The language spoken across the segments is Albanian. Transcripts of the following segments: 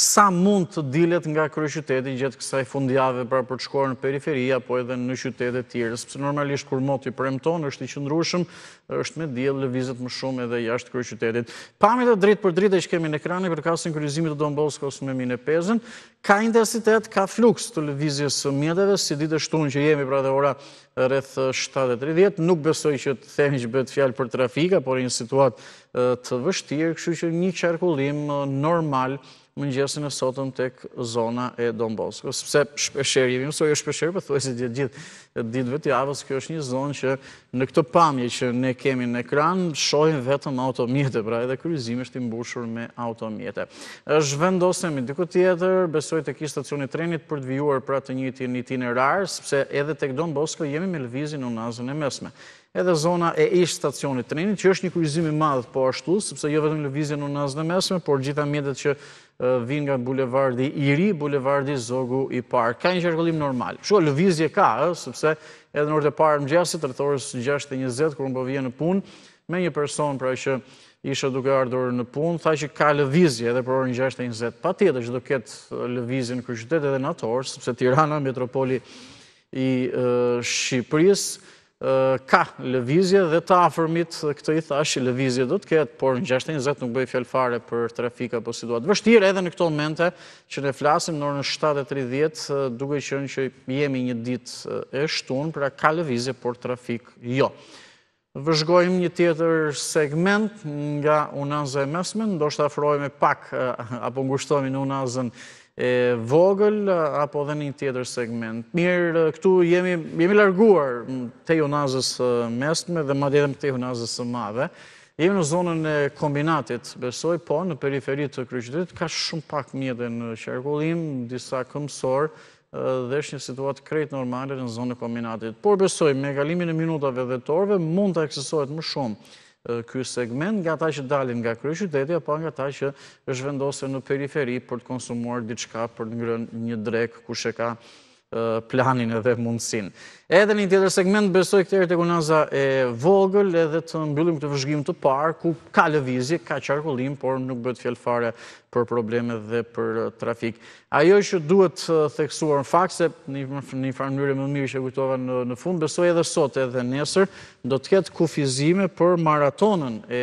Sa mund të dilet nga kërë qytetit gjithë kësaj fundjave pra për të shkuar në periferia, po edhe në qytetet tjere? Sëpse normalisht kur moti premton është i qëndrushëm, është me djelë lëvizet më shumë edhe jashtë kërë qytetit. Pamit e dritë për dritë e që kemi në ekrani për në kërëzimit të Donboskos me mine pezën, ka intensitet, ka fluks të lëvizjes mjedeve, si ditë shtunë që jemi pra dhe ora rreth 7.30, nuk besoj që të themi që bëtë fjalë për trafika, por një situatë të vështirë, këshu që një qarkullim normal mëngjesin e sotëm tek zona e Donbosko. Sëpse shpesher, jemi mësoj e shpesher, për po thuaj si gjithë ditëve të javës, kjo është një zonë që në këtë pamje që ne kemi në ekran, shojnë vetëm automjete, pra edhe kryzim është imbushur me automjete. është vendosëm i diku tjetër, besoj të ki stacionit trenit për të vijuar pra të një tjë një tjë rarë, sëpse edhe tek Donbosko jemi me lëvizin në nazën e mesme. Edhe zona e ishtë stacionit trenit, që është një kryzimi madhë po ashtu, sëpse jo vetëm lëvizin në nazën e mesme, por gjitha mjetet që vinë nga bulevardi Iri, bulevardi Zogu i parë. Ka një qërkëllim normal. Shua, lëvizje ka, sëpse edhe në orët e parë më gjësit, të rëthorës 6.20, kërë më po vijen në punë, me një person pra që isha duke ardhur në punë, tha që ka lëvizje edhe për orën 6.20. Pa tjetë që do ketë lëvizje në kërë qytet edhe në atorës, sëpse Tirana, metropoli i Shqipërisë, ka lëvizje dhe ta afërmit këtë i thashë lëvizje do të ketë, por në 6.20 nuk bëj fjallfare për trafika për situatë. Vështirë edhe në këto momente që ne flasim në 7.30 duke në që jemi një dit e shtunë, pra ka lëvizje, por trafik jo vëzhgojmë një tjetër segment nga unazë e mesme, ndoshtë afrojme pak, eh, apo ngushtomi në unazën e vogël, apo dhe një tjetër segment. Mirë, këtu jemi, jemi larguar të unazës eh, mesme dhe ma dhe të unazës mave, Jemi në zonën e kombinatit, besoj, po në periferit të kryqytit, ka shumë pak mjetën në qërkullim, disa këmësor, dhe është një situatë krejt normalit në zonë e kombinatit. Por besoj, me galimin e minutave dhe torve mund të eksesohet më shumë kërë segment nga ta që dalin nga kërë qytetja, pa nga ta që është vendose në periferi për të konsumuar diçka për të ngrën një drek ku shë ka planin edhe mundësin. Edhe një tjetër segment, besoj këtë e të kunaza e vogël, edhe të mbyllim këtë vëzhgjim të parë, ku ka lëvizje, ka qarkullim, por nuk bëtë fjellfare për probleme dhe për trafik. Ajo që duhet theksuar në fakt, se një farë njëre më mirë që kujtova në fund, besoj edhe sot edhe nesër, do të ketë kufizime për maratonën e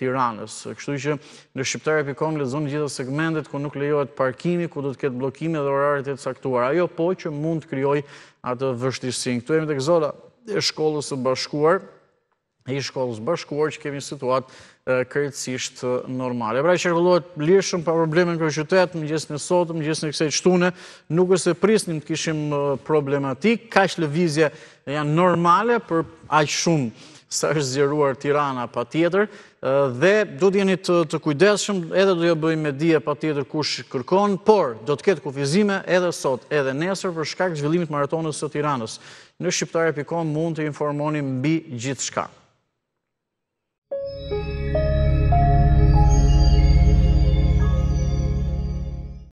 tiranës. Kështu që në Shqiptare Pikon le zonë gjithë segmentet ku nuk lejohet parkimi, ku do të ketë blokime dhe oraret e caktuar. Ajo po që mu mund të kryoj atë vështirësin. Këtu jemi të këzora e shkollës të bashkuar, e shkollës bashkuar që kemi situatë kërëtësisht normal. E pra që rëvëllohet lirëshëm për problemen kërë qytetë, më gjesë në sotë, më gjesë në kësejtë shtune, nuk është e prisnim të kishim problematik, ka që lëvizje janë normale për aqë shumë sa është zjeruar Tirana pa tjetër, dhe du t'jeni të kujdeshëm, edhe du jo bëjmë me dje pa tjetër kush kërkon, por do t'ketë kufizime edhe sot, edhe nesër për shkak zhvillimit maratonës të Tiranës. Në shqiptare.com mund të informonim mbi gjithë shkak.